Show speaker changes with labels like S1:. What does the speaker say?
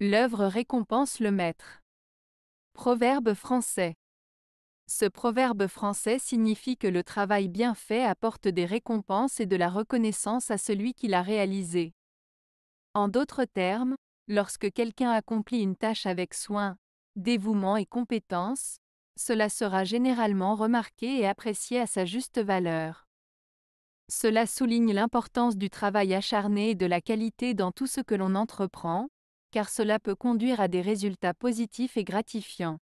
S1: L'œuvre récompense le maître. Proverbe français. Ce proverbe français signifie que le travail bien fait apporte des récompenses et de la reconnaissance à celui qui l'a réalisé. En d'autres termes, lorsque quelqu'un accomplit une tâche avec soin, dévouement et compétence, cela sera généralement remarqué et apprécié à sa juste valeur. Cela souligne l'importance du travail acharné et de la qualité dans tout ce que l'on entreprend, car cela peut conduire à des résultats positifs et gratifiants.